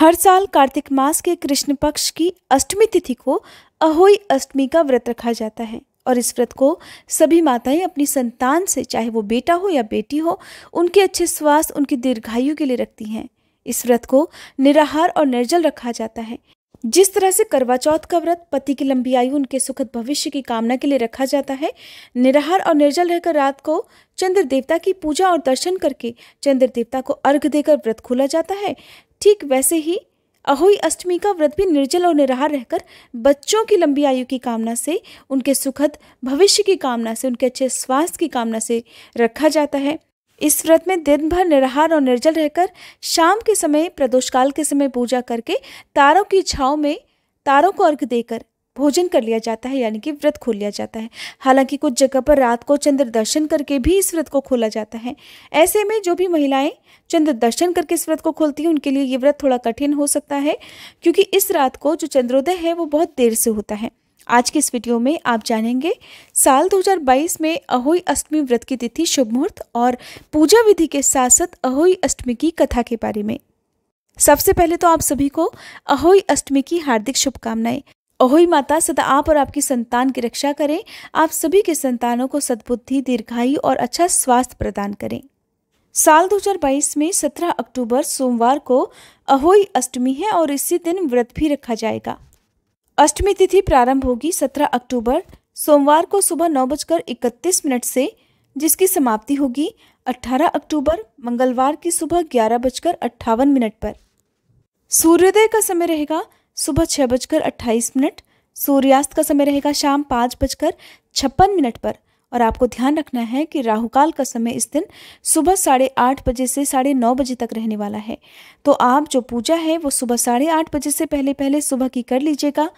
हर साल कार्तिक मास के कृष्ण पक्ष की अष्टमी तिथि को अहोई अष्टमी का व्रत रखा जाता है और इस व्रत को सभी माताएं अपनी संतान से चाहे वो बेटा हो या बेटी हो उनके अच्छे स्वास्थ्य उनकी दीर्घायु के लिए रखती हैं इस व्रत को निराहार और निर्जल रखा जाता है जिस तरह से करवा चौथ का व्रत पति की लंबी आयु उनके सुखद भविष्य की कामना के लिए रखा जाता है निराहार और निर्जल रहकर रात को चंद्र देवता की पूजा और दर्शन करके चंद्र देवता को अर्घ देकर व्रत खोला जाता है ठीक वैसे ही अहोई अष्टमी का व्रत भी निर्जल और निराहार रहकर बच्चों की लंबी आयु की कामना से उनके सुखद भविष्य की कामना से उनके अच्छे स्वास्थ्य की कामना से रखा जाता है इस व्रत में दिन भर निराहार और निर्जल रहकर शाम के समय प्रदोषकाल के समय पूजा करके तारों की छाव में तारों को अर्घ देकर भोजन कर लिया जाता है यानी कि व्रत खोल लिया जाता है हालांकि कुछ जगह पर रात को चंद्र दर्शन करके भी इस व्रत को खोला जाता है ऐसे में जो भी महिलाएं चंद्र दर्शन करके इस व्रत को खोलती हैं उनके लिए ये व्रत थोड़ा कठिन हो सकता है क्योंकि इस रात को जो चंद्रोदय है वो बहुत देर से होता है आज के इस वीडियो में आप जानेंगे साल 2022 में अहोई अष्टमी व्रत की तिथि शुभ मुहूर्त और पूजा विधि के साथ साथ अहोई अष्टमी की कथा के बारे में सबसे पहले तो आप सभी को अहोई अष्टमी की हार्दिक शुभकामनाएं अहोई माता सदा आप और आपकी संतान की रक्षा करें आप सभी के संतानों को सद्बुद्धि दीर्घायु और अच्छा स्वास्थ्य प्रदान करें साल 2022 में 17 अक्टूबर सोमवार को अहोई अष्टमी है और इसी दिन व्रत भी रखा जाएगा अष्टमी तिथि प्रारंभ होगी 17 अक्टूबर सोमवार को सुबह नौ बजकर इकतीस मिनट से जिसकी समाप्ति होगी 18 अक्टूबर मंगलवार की सुबह ग्यारह बजकर अट्ठावन मिनट पर सूर्योदय का समय रहेगा सुबह छः बजकर अट्ठाईस मिनट सूर्यास्त का समय रहेगा शाम पाँच बजकर छप्पन मिनट पर और आपको ध्यान रखना है कि राहुकाल का समय इस दिन सुबह साढ़े आठ बजे से साढ़े नौ बजे तक रहने वाला है तो आप जो पूजा है वो सुबह साढ़े आठ बजे से पहले पहले सुबह की कर लीजिएगा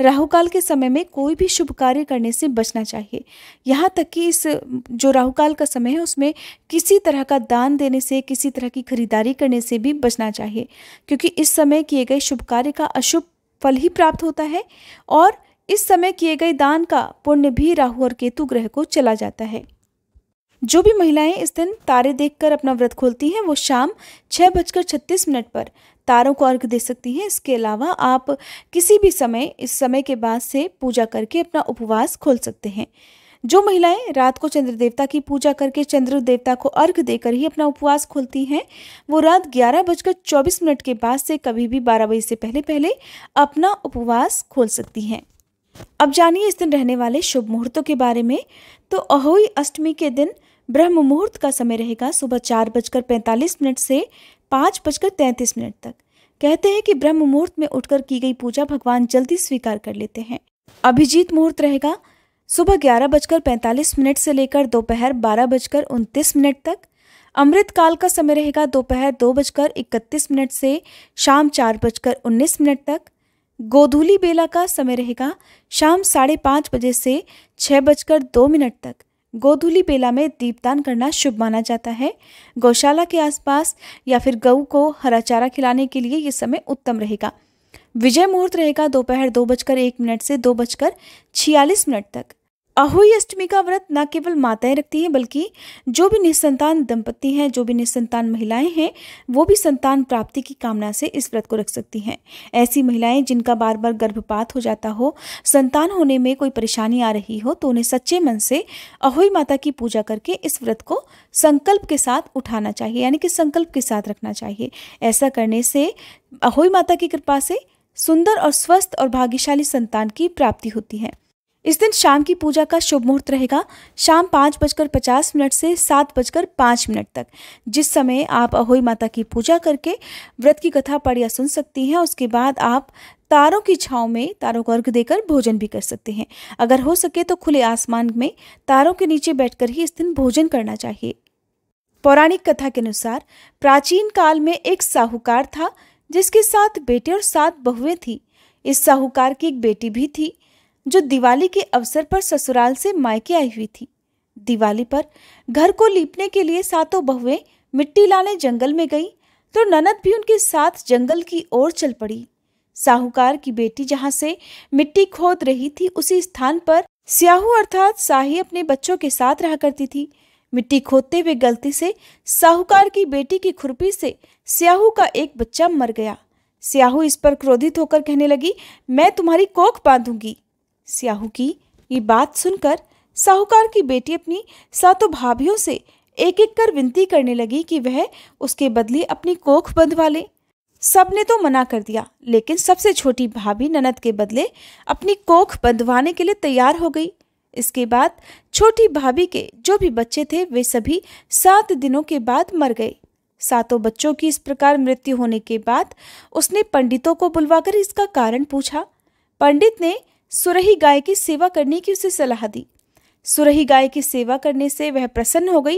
राहुकाल के समय में कोई भी शुभ कार्य करने से बचना चाहिए यहाँ तक कि इस जो राहुकाल का समय है उसमें किसी तरह का दान देने से किसी तरह की खरीदारी करने से भी बचना चाहिए क्योंकि इस समय किए गए शुभ कार्य का अशुभ फल ही प्राप्त होता है और इस समय किए गए दान का पुण्य भी राहु और केतु ग्रह को चला जाता है जो भी महिलाएं इस दिन तारे देखकर अपना व्रत खोलती हैं वो शाम छः बजकर छत्तीस मिनट पर तारों को अर्घ दे सकती हैं इसके अलावा आप किसी भी समय इस समय के बाद से पूजा करके अपना उपवास खोल सकते हैं जो महिलाएं रात को चंद्र देवता की पूजा करके चंद्र देवता को अर्घ देकर ही अपना उपवास खोलती हैं वो रात ग्यारह बजकर चौबीस मिनट के बाद से कभी भी बारह बजे से पहले पहले अपना उपवास खोल सकती हैं अब जानिए इस दिन रहने वाले शुभ मुहूर्तों के बारे में तो अहोई अष्टमी के दिन ब्रह्म मुहूर्त का समय रहेगा सुबह चार बजकर पैंतालीस मिनट से पाँच बजकर तैंतीस मिनट तक कहते हैं कि ब्रह्म मुहूर्त में उठकर की गई पूजा भगवान जल्दी स्वीकार कर लेते हैं अभिजीत मुहूर्त रहेगा सुबह ग्यारह बजकर पैंतालीस मिनट से लेकर दोपहर बारह बजकर उनतीस मिनट तक अमृत काल का समय रहेगा दोपहर दो बजकर इकतीस मिनट से शाम चार बजकर उन्नीस मिनट तक गोधूली बेला का समय रहेगा शाम साढ़े पाँच बजे से छः बजकर दो मिनट तक गोधूली बेला में दीपदान करना शुभ माना जाता है गौशाला के आसपास या फिर गऊ को हरा चारा खिलाने के लिए ये समय उत्तम रहेगा विजय मुहूर्त रहेगा दोपहर दो बजकर एक मिनट से दो बजकर छियालीस मिनट तक अहोई अष्टमी का व्रत न केवल माताएं रखती हैं बल्कि जो भी निसंतान दंपति हैं जो भी निसंतान महिलाएं हैं वो भी संतान प्राप्ति की कामना से इस व्रत को रख सकती हैं ऐसी महिलाएं जिनका बार बार गर्भपात हो जाता हो संतान होने में कोई परेशानी आ रही हो तो उन्हें सच्चे मन से अहोई माता की पूजा करके इस व्रत को संकल्प के साथ उठाना चाहिए यानी कि संकल्प के साथ रखना चाहिए ऐसा करने से अहोई माता की कृपा से सुंदर और स्वस्थ और भाग्यशाली संतान की प्राप्ति होती है इस दिन शाम की पूजा का शुभ मुहूर्त रहेगा शाम पाँच बजकर पचास मिनट से सात बजकर पाँच मिनट तक जिस समय आप अहोई माता की पूजा करके व्रत की कथा पढ़ या सुन सकती हैं उसके बाद आप तारों की छाँव में तारों को अर्घ देकर भोजन भी कर सकते हैं अगर हो सके तो खुले आसमान में तारों के नीचे बैठकर ही इस दिन भोजन करना चाहिए पौराणिक कथा के अनुसार प्राचीन काल में एक साहूकार था जिसके साथ बेटे और सात बहुएं थी इस साहूकार की एक बेटी भी थी जो दिवाली के अवसर पर ससुराल से मायके आई हुई थी दिवाली पर घर को लीपने के लिए सातों बहुएं मिट्टी लाने जंगल में गई तो ननद भी उनके साथ जंगल की ओर चल पड़ी साहूकार की बेटी जहाँ से मिट्टी खोद रही थी उसी स्थान पर स्याहू अर्थात साही अपने बच्चों के साथ रहा करती थी मिट्टी खोदते हुए गलती से साहूकार की बेटी की खुरपी से स्याहू का एक बच्चा मर गया स्याहू इस पर क्रोधित होकर कहने लगी मैं तुम्हारी कोख बांधूंगी स्याहू की ये बात सुनकर साहूकार की बेटी अपनी सातों भाभियों से एक एक कर विनती करने लगी कि वह उसके बदले अपनी कोख बंधवा ले सब ने तो मना कर दिया लेकिन सबसे छोटी भाभी ननद के बदले अपनी कोख बंधवाने के लिए तैयार हो गई इसके बाद छोटी भाभी के जो भी बच्चे थे वे सभी सात दिनों के बाद मर गए सातों बच्चों की इस प्रकार मृत्यु होने के बाद उसने पंडितों को बुलवाकर इसका कारण पूछा पंडित ने सुरही गाय की सेवा करने की उसे सलाह दी सुरही गाय की सेवा करने से वह प्रसन्न हो गई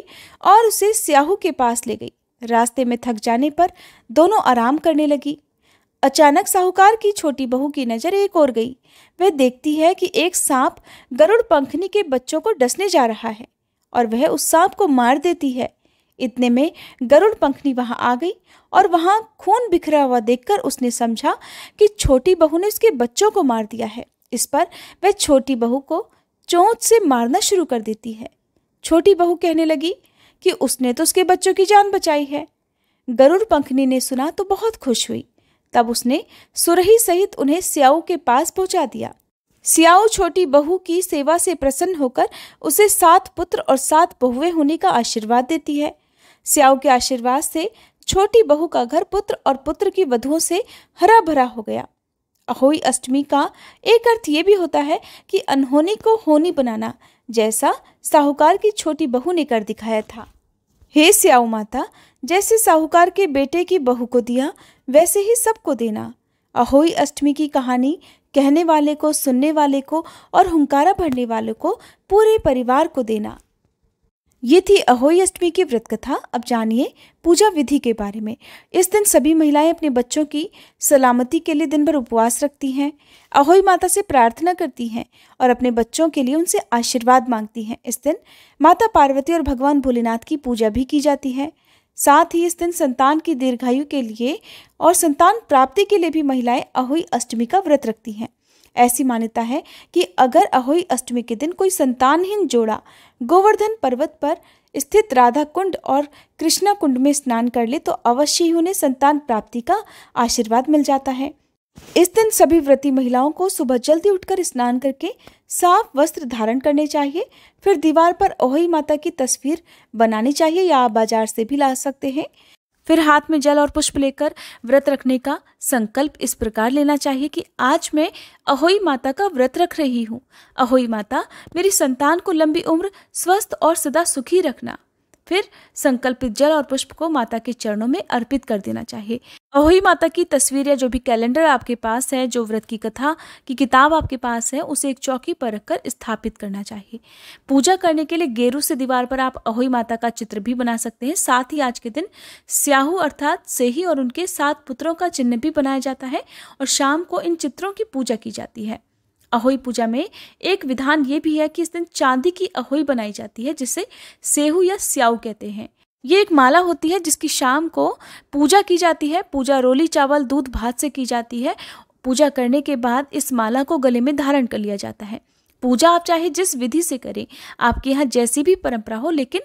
और उसे स्याहू के पास ले गई रास्ते में थक जाने पर दोनों आराम करने लगी अचानक साहूकार की छोटी बहू की नज़र एक और गई वह देखती है कि एक सांप गरुड़ पंखनी के बच्चों को डसने जा रहा है और वह उस सांप को मार देती है इतने में गरुड़ पंखनी वहां आ गई और वहां खून बिखरा हुआ देखकर उसने समझा कि छोटी बहू ने उसके बच्चों को मार दिया है इस पर वह छोटी बहू को चोंच से मारना शुरू कर देती है छोटी बहू कहने लगी कि उसने तो उसके बच्चों की जान बचाई है गरुड़ पंखनी ने सुना तो बहुत खुश हुई तब उसने सुरही सहित उन्हें सियाऊ के पास पहुंचा दिया सियाऊ छोटी बहू की सेवा से प्रसन्न होकर उसे सात पुत्र और सात बहुएं होने का आशीर्वाद देती है सियाऊ के आशीर्वाद से छोटी बहू का घर पुत्र और पुत्र की वधुओं से हरा भरा हो गया अहोई अष्टमी का एक अर्थ ये भी होता है कि अनहोनी को होनी बनाना जैसा साहूकार की छोटी बहू ने कर दिखाया था हे स्याऊ माता जैसे साहूकार के बेटे की बहू को दिया वैसे ही सबको देना अहोई अष्टमी की कहानी कहने वाले को सुनने वाले को और हुंकारा भरने वाले को पूरे परिवार को देना ये थी अहोई अष्टमी की व्रत कथा अब जानिए पूजा विधि के बारे में इस दिन सभी महिलाएं अपने बच्चों की सलामती के लिए दिन भर उपवास रखती हैं अहोई माता से प्रार्थना करती हैं और अपने बच्चों के लिए उनसे आशीर्वाद मांगती हैं इस दिन माता पार्वती और भगवान भोलेनाथ की पूजा भी की जाती है साथ ही इस दिन संतान की दीर्घायु के लिए और संतान प्राप्ति के लिए भी महिलाएं अहोई अष्टमी का व्रत रखती हैं ऐसी मान्यता है कि अगर अहोई अष्टमी के दिन कोई संतानहीन जोड़ा गोवर्धन पर्वत पर स्थित राधा कुंड और कृष्णा कुंड में स्नान कर ले तो अवश्य ही उन्हें संतान प्राप्ति का आशीर्वाद मिल जाता है इस दिन सभी व्रती महिलाओं को सुबह जल्दी उठकर स्नान करके साफ वस्त्र धारण करने चाहिए फिर दीवार पर ओहई माता की तस्वीर बनानी चाहिए या आप बाजार से भी ला सकते हैं फिर हाथ में जल और पुष्प लेकर व्रत रखने का संकल्प इस प्रकार लेना चाहिए कि आज मैं अहोई माता का व्रत रख रही हूँ अहोई माता मेरी संतान को लंबी उम्र स्वस्थ और सदा सुखी रखना फिर संकल्पित जल और पुष्प को माता के चरणों में अर्पित कर देना चाहिए अहोई माता की तस्वीर या जो भी कैलेंडर आपके पास है जो व्रत की कथा की किताब आपके पास है उसे एक चौकी पर रखकर स्थापित करना चाहिए पूजा करने के लिए गेरू से दीवार पर आप अहोई माता का चित्र भी बना सकते हैं साथ ही आज के दिन स्याहू अर्थात सेही और उनके सात पुत्रों का चिन्ह भी बनाया जाता है और शाम को इन चित्रों की पूजा की जाती है अहोई पूजा में एक विधान ये भी है कि इस दिन चांदी की अहोई बनाई जाती है जिसे सेहू या स्याऊ कहते हैं ये एक माला होती है जिसकी शाम को पूजा की जाती है पूजा रोली चावल दूध भात से की जाती है पूजा करने के बाद इस माला को गले में धारण कर लिया जाता है पूजा आप चाहे जिस विधि से करें आपके यहाँ जैसी भी परंपरा हो लेकिन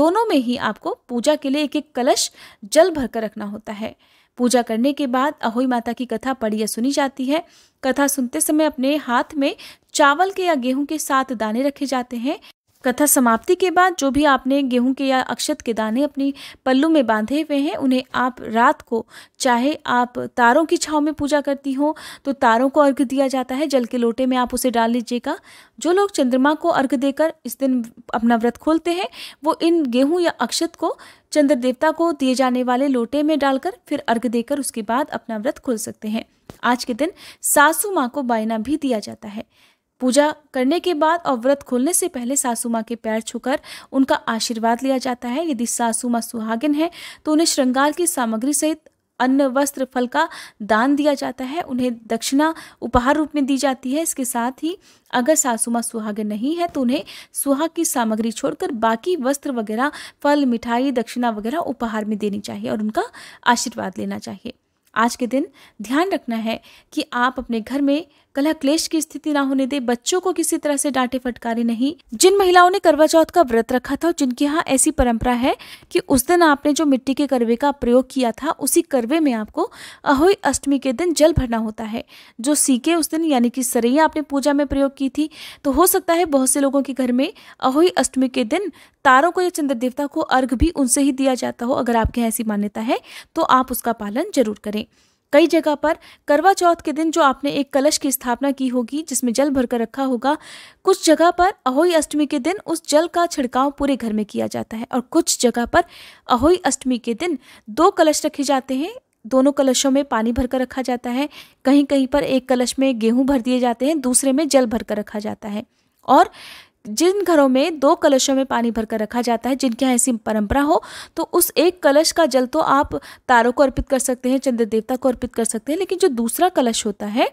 दोनों में ही आपको पूजा के लिए एक एक कलश जल भरकर रखना होता है पूजा करने के बाद अहोई माता की कथा पढ़ी या सुनी जाती है कथा सुनते समय अपने हाथ में चावल के या गेहूं के साथ दाने रखे जाते हैं कथा समाप्ति के बाद जो भी आपने गेहूं के या अक्षत के दाने अपनी पल्लू में बांधे हुए हैं उन्हें आप रात को चाहे आप तारों की छाव में पूजा करती हो तो तारों को अर्घ दिया जाता है जल के लोटे में आप उसे डाल लीजिएगा जो लोग चंद्रमा को अर्घ देकर इस दिन अपना व्रत खोलते हैं वो इन गेहूं या अक्षत को चंद्र देवता को दिए जाने वाले लोटे में डालकर फिर अर्घ देकर उसके बाद अपना व्रत खोल सकते हैं आज के दिन सासू माँ को बायना भी दिया जाता है पूजा करने के बाद और व्रत खोलने से पहले सासू माँ के पैर छूकर उनका आशीर्वाद लिया जाता है यदि सासू माँ सुहागिन है तो उन्हें श्रृंगार की सामग्री सहित अन्न वस्त्र फल का दान दिया जाता है उन्हें दक्षिणा उपहार रूप में दी जाती है इसके साथ ही अगर सासू माँ सुहागिन नहीं है तो उन्हें सुहाग की सामग्री छोड़कर बाकी वस्त्र वगैरह फल मिठाई दक्षिणा वगैरह उपहार में देनी चाहिए और उनका आशीर्वाद लेना चाहिए आज के दिन ध्यान रखना है कि आप अपने घर में कलह क्लेश की स्थिति ना होने दे बच्चों को किसी तरह से डांटे फटकारे नहीं जिन महिलाओं ने करवा चौथ का व्रत रखा था जिनके यहाँ ऐसी परंपरा है कि उस दिन आपने जो मिट्टी के करवे का प्रयोग किया था उसी करवे में आपको अहोई अष्टमी के दिन जल भरना होता है जो सीके उस दिन यानी कि सरैया आपने पूजा में प्रयोग की थी तो हो सकता है बहुत से लोगों के घर में अहोई अष्टमी के दिन तारों को या चंद्र देवता को अर्घ भी उनसे ही दिया जाता हो अगर आपके यहाँ ऐसी मान्यता है तो आप उसका पालन जरूर करें कई जगह पर करवा चौथ के दिन जो आपने एक कलश की स्थापना की होगी जिसमें जल भरकर रखा होगा कुछ जगह पर अहोई अष्टमी के दिन उस जल का छिड़काव पूरे घर में किया जाता है और कुछ जगह पर अहोई अष्टमी के दिन दो कलश रखे जाते हैं दोनों कलशों में पानी भरकर रखा जाता है कहीं कहीं पर एक कलश में गेहूं भर दिए जाते हैं दूसरे में जल भरकर रखा जाता है और जिन घरों में दो कलशों में पानी भरकर रखा जाता है जिनके यहाँ ऐसी परंपरा हो तो उस एक कलश का जल तो आप तारों को अर्पित कर सकते हैं चंद्र देवता को अर्पित कर सकते हैं लेकिन जो दूसरा कलश होता है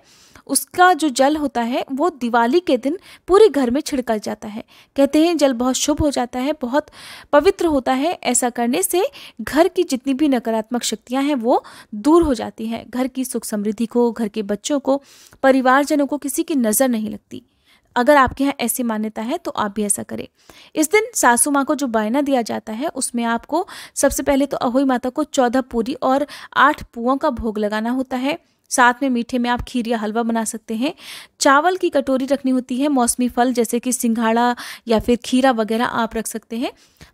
उसका जो जल होता है वो दिवाली के दिन पूरे घर में छिड़कल जाता है कहते हैं जल बहुत शुभ हो जाता है बहुत पवित्र होता है ऐसा करने से घर की जितनी भी नकारात्मक शक्तियां हैं वो दूर हो जाती हैं घर की सुख समृद्धि को घर के बच्चों को परिवारजनों को किसी की नज़र नहीं लगती अगर आपके यहाँ ऐसी मान्यता है तो आप भी ऐसा करें इस दिन सासू माँ को जो बायना दिया जाता है उसमें आपको सबसे पहले तो अहोई माता को चौदह पूरी और आठ पुओं का भोग लगाना होता है साथ में मीठे में आप खीर या हलवा बना सकते हैं चावल की कटोरी रखनी होती है मौसमी फल जैसे कि सिंघाड़ा या फिर खीरा वगैरह आप रख सकते हैं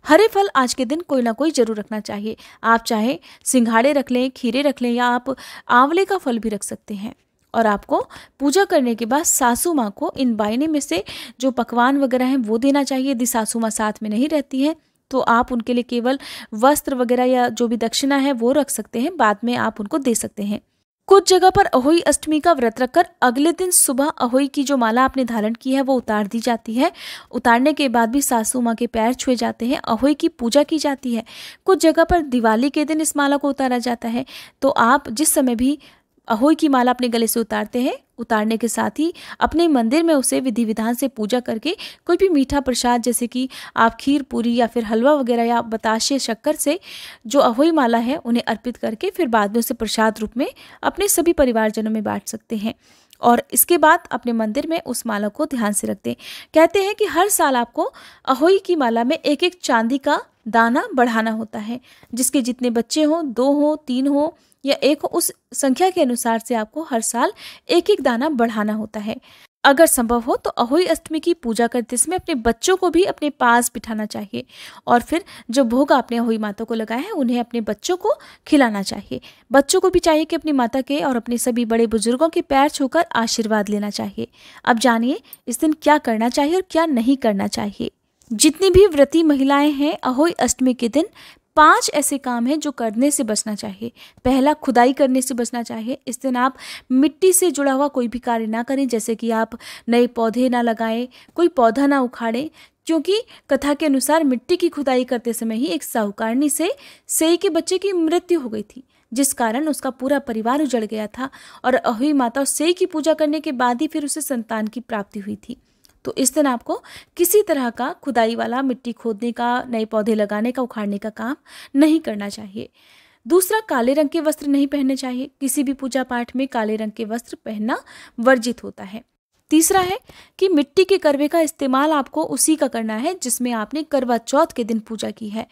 हरे फल आज के दिन कोई ना कोई जरूर रखना चाहिए आप चाहे सिंघाड़े रख लें खीरे रख लें या आप आंवले का फल भी रख सकते हैं और आपको पूजा करने के बाद सासू माँ को इन बाइने में से जो पकवान वगैरह हैं वो देना चाहिए यदि सासू माँ साथ में नहीं रहती हैं तो आप उनके लिए केवल वस्त्र वगैरह या जो भी दक्षिणा है वो रख सकते हैं बाद में आप उनको दे सकते हैं कुछ जगह पर अहोई अष्टमी का व्रत रखकर अगले दिन सुबह अहोई की जो माला आपने धारण की है वो उतार दी जाती है उतारने के बाद भी सासू माँ के पैर छुए जाते हैं अहोई की पूजा की जाती है कुछ जगह पर दिवाली के दिन इस माला को उतारा जाता है तो आप जिस समय भी अहोई की माला अपने गले से उतारते हैं उतारने के साथ ही अपने मंदिर में उसे विधि विधान से पूजा करके कोई भी मीठा प्रसाद जैसे कि आप खीर पूरी या फिर हलवा वगैरह या बताशे शक्कर से जो अहोई माला है उन्हें अर्पित करके फिर बाद में उसे प्रसाद रूप में अपने सभी परिवारजनों में बांट सकते हैं और इसके बाद अपने मंदिर में उस माला को ध्यान से रखते हैं कहते हैं कि हर साल आपको अहोई की माला में एक एक चांदी का दाना बढ़ाना होता है जिसके जितने बच्चे हों दो हों तीन हों या एक उस संख्या के अनुसार से आपको हर साल एक एक दाना बढ़ाना होता है अगर संभव हो तो अहोई अष्टमी की पूजा करते समय अपने बच्चों को भी अपने पास बिठाना चाहिए और फिर जो भोग आपने अहोई माता को लगाया है उन्हें अपने बच्चों को खिलाना चाहिए बच्चों को भी चाहिए कि अपनी माता के और अपने सभी बड़े बुजुर्गों के पैर छूकर आशीर्वाद लेना चाहिए अब जानिए इस दिन क्या करना चाहिए और क्या नहीं करना चाहिए जितनी भी व्रती महिलाएं हैं अहोई अष्टमी के दिन पांच ऐसे काम हैं जो करने से बचना चाहिए पहला खुदाई करने से बचना चाहिए इस दिन आप मिट्टी से जुड़ा हुआ कोई भी कार्य ना करें जैसे कि आप नए पौधे ना लगाएं कोई पौधा ना उखाड़ें क्योंकि कथा के अनुसार मिट्टी की खुदाई करते समय ही एक साहूकारणी से सेई के बच्चे की मृत्यु हो गई थी जिस कारण उसका पूरा परिवार उजड़ गया था और अहुई माता और सेई की पूजा करने के बाद ही फिर उसे संतान की प्राप्ति हुई थी तो इस दिन आपको किसी तरह का खुदाई वाला मिट्टी खोदने का नए पौधे लगाने का उखाड़ने का काम नहीं करना चाहिए दूसरा काले रंग के वस्त्र नहीं पहनने चाहिए किसी भी पूजा पाठ में काले रंग के वस्त्र पहनना वर्जित होता है तीसरा है कि मिट्टी के करवे का इस्तेमाल आपको उसी का करना है जिसमें आपने करवा चौथ के दिन पूजा की है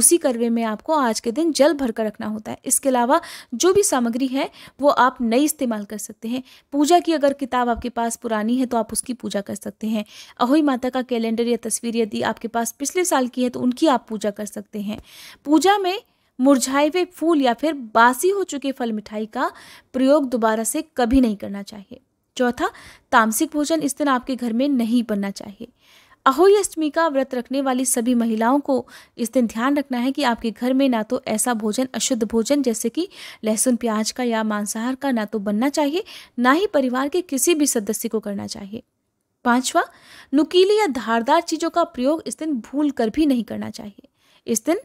उसी करवे में आपको आज के दिन जल भर कर रखना होता है इसके अलावा जो भी सामग्री है वो आप नई इस्तेमाल कर सकते हैं पूजा की अगर किताब आपके पास पुरानी है तो आप उसकी पूजा कर सकते हैं अहोई माता का कैलेंडर या तस्वीर यदि आपके पास पिछले साल की है तो उनकी आप पूजा कर सकते हैं पूजा में मुरझाए हुए फूल या फिर बासी हो चुके फल मिठाई का प्रयोग दोबारा से कभी नहीं करना चाहिए चौथा तामसिक भोजन इस दिन आपके घर में नहीं बनना चाहिए अहोई अष्टमी का व्रत रखने वाली सभी महिलाओं को इस दिन ध्यान रखना है कि आपके घर में ना तो ऐसा भोजन अशुद्ध भोजन जैसे कि लहसुन प्याज का या मांसाहार का ना तो बनना चाहिए ना ही परिवार के किसी भी सदस्य को करना चाहिए पांचवा नुकीली या धारदार चीज़ों का प्रयोग इस दिन भूल कर भी नहीं करना चाहिए इस दिन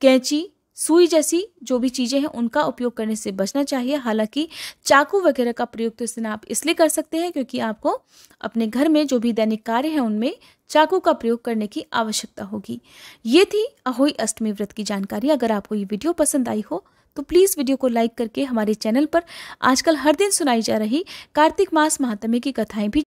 कैंची सुई जैसी जो भी चीज़ें हैं उनका उपयोग करने से बचना चाहिए हालांकि चाकू वगैरह का प्रयोग तो इस आप इसलिए कर सकते हैं क्योंकि आपको अपने घर में जो भी दैनिक कार्य हैं उनमें चाकू का प्रयोग करने की आवश्यकता होगी ये थी अहोई अष्टमी व्रत की जानकारी अगर आपको ये वीडियो पसंद आई हो तो प्लीज़ वीडियो को लाइक करके हमारे चैनल पर आजकल हर दिन सुनाई जा रही कार्तिक मास महात्म्य की कथाएं भी